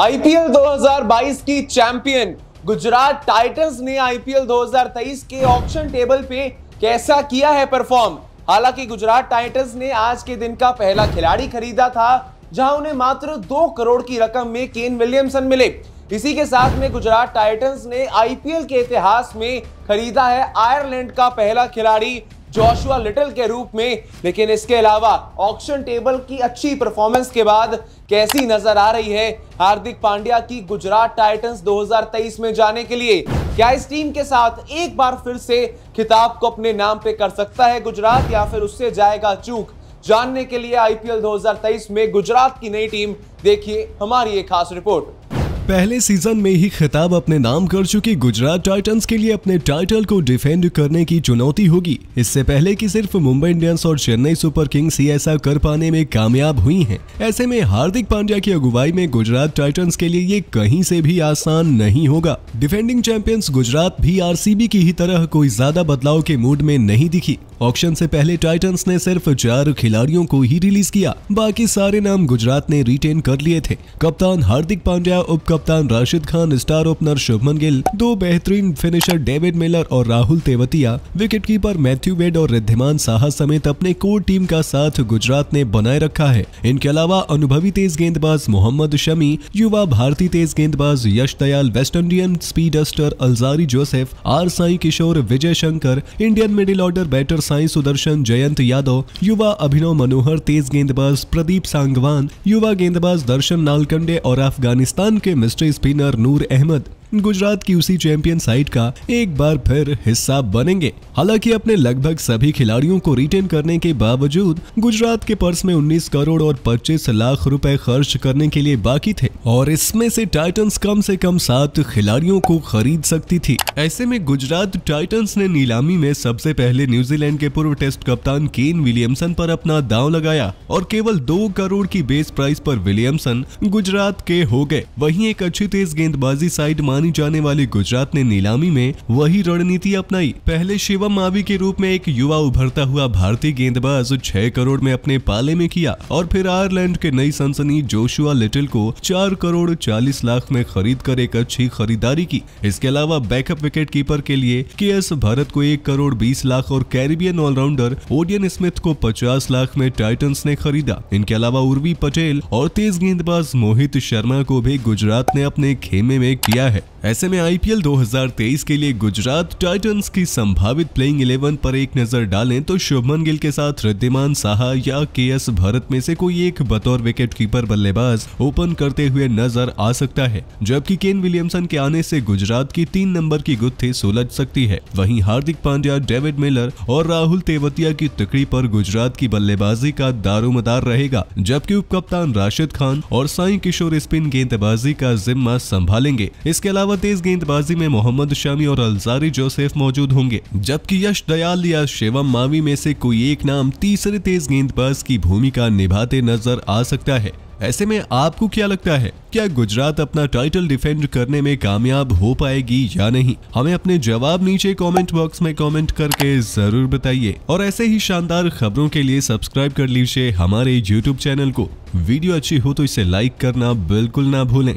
IPL 2022 की champion Gujarat Titans ने IPL 2023 के ऑप्शन टेबल पे कैसा किया है परफॉर्म हालांकि गुजरात टाइटंस ने आज के दिन का पहला खिलाड़ी खरीदा था जहां उन्हें मात्र दो करोड़ की रकम में केन विलियमसन मिले इसी के साथ में गुजरात टाइटंस ने आईपीएल के इतिहास में खरीदा है आयरलैंड का पहला खिलाड़ी जोशुआ लिटिल के रूप में लेकिन इसके अलावा ऑक्शन टेबल की अच्छी परफॉर्मेंस के बाद कैसी नजर आ रही है हार्दिक पांड्या की गुजरात टाइटंस 2023 में जाने के लिए क्या इस टीम के साथ एक बार फिर से खिताब को अपने नाम पे कर सकता है गुजरात या फिर उससे जाएगा चूक जानने के लिए आईपीएल 2023 में गुजरात की नई टीम देखिए हमारी एक खास रिपोर्ट पहले सीजन में ही खिताब अपने नाम कर चुकी गुजरात टाइटंस के लिए अपने टाइटल को डिफेंड करने की चुनौती होगी इससे पहले कि सिर्फ मुंबई इंडियंस और चेन्नई सुपर किंग्स ही ऐसा कर पाने में कामयाब हुई हैं। ऐसे में हार्दिक पांड्या की अगुवाई में गुजरात टाइटंस के लिए ये कहीं से भी आसान नहीं होगा डिफेंडिंग चैंपियंस गुजरात भी आर की ही तरह कोई ज्यादा बदलाव के मूड में नहीं दिखी ऑक्शन से पहले टाइटंस ने सिर्फ चार खिलाड़ियों को ही रिलीज किया बाकी सारे नाम गुजरात ने रिटेन कर लिए थे कप्तान हार्दिक पांड्या उप कप्तान राशिद खान स्टार ओपनर शुभमन गिल दो बेहतरीन फिनिशर डेविड मिलर और Rahul Tewatia wicketkeeper Matthew Wade और रिद्धिमान साहा समेत अपने कोर टीम का साथ गुजरात ने बनाए रखा है इनके अलावा अनुभवी तेज गेंदबाज मोहम्मद शमी युवा भारतीय तेज गेंदबाज Yash Dayal West Indian speedster Alzarri Joseph R Sai Kishore Vijay Shankar Indian middle order batter Sai Sudharsan Jayant Yadav युवा अभिनव मनोहर तेज गेंदबाज प्रदीप सांगवान युवा गेंदबाज दर्शन नालकंडे और अफगानिस्तान के मिस्ट्री स्पिनर नूर अहमद गुजरात की उसी चैंपियन साइट का एक बार फिर हिस्सा बनेंगे हालांकि अपने लगभग सभी खिलाड़ियों को रिटेन करने के बावजूद गुजरात के पर्स में 19 करोड़ और 25 लाख रुपए खर्च करने के लिए बाकी थे और इसमें से टाइटंस कम से कम सात खिलाड़ियों को खरीद सकती थी ऐसे में गुजरात टाइटन्स ने नीलामी में सबसे पहले न्यूजीलैंड के पूर्व टेस्ट कप्तान केन विलियमसन आरोप अपना दाव लगाया और केवल दो करोड़ की बेस प्राइस आरोप विलियमसन गुजरात के हो गए वही एक अच्छी तेज गेंदबाजी साइड मान मानी जाने वाली गुजरात ने नीलामी में वही रणनीति अपनाई पहले शिवम मावी के रूप में एक युवा उभरता हुआ भारतीय गेंदबाज छह करोड़ में अपने पाले में किया और फिर आयरलैंड के नई सनसनी जोशुआ लिटिल को चार करोड़ चालीस लाख में खरीद कर एक अच्छी खरीदारी की इसके अलावा बैकअप विकेट कीपर के लिए के भारत को एक करोड़ बीस लाख और कैरिबियन ऑलराउंडर ओडियन स्मिथ को पचास लाख में टाइटन्स ने खरीदा इनके अलावा उर्वी पटेल और तेज गेंदबाज मोहित शर्मा को भी गुजरात ने अपने खेमे में किया है ऐसे में आईपीएल 2023 के लिए गुजरात टाइटंस की संभावित प्लेइंग 11 पर एक नजर डालें तो शुभमन गिल के साथ रिद्धिमान साहा या के एस भरत में से कोई एक बतौर विकेटकीपर बल्लेबाज ओपन करते हुए नजर आ सकता है जबकि केन विलियमसन के आने से गुजरात की तीन नंबर की गुत्थी सुलझ सकती है वहीं हार्दिक पांड्या डेविड मिलर और राहुल तेवतिया की तकड़ी आरोप गुजरात की बल्लेबाजी का दारोमदार रहेगा जबकि उप राशिद खान और साई किशोर स्पिन गेंदबाजी का जिम्मा संभालेंगे इसके अलावा अलावा तेज गेंदबाजी में मोहम्मद शमी और अलजारी जोसेफ मौजूद होंगे जबकि यश दयाल या शिवम मावी में से कोई एक नाम तीसरे तेज गेंदबाज की भूमिका निभाते नजर आ सकता है ऐसे में आपको क्या लगता है क्या गुजरात अपना टाइटल डिफेंड करने में कामयाब हो पाएगी या नहीं हमें अपने जवाब नीचे कमेंट बॉक्स में कमेंट करके जरूर बताइए और ऐसे ही शानदार खबरों के लिए सब्सक्राइब कर लीजिए हमारे यूट्यूब चैनल को वीडियो अच्छी हो तो इसे लाइक करना बिल्कुल ना भूलें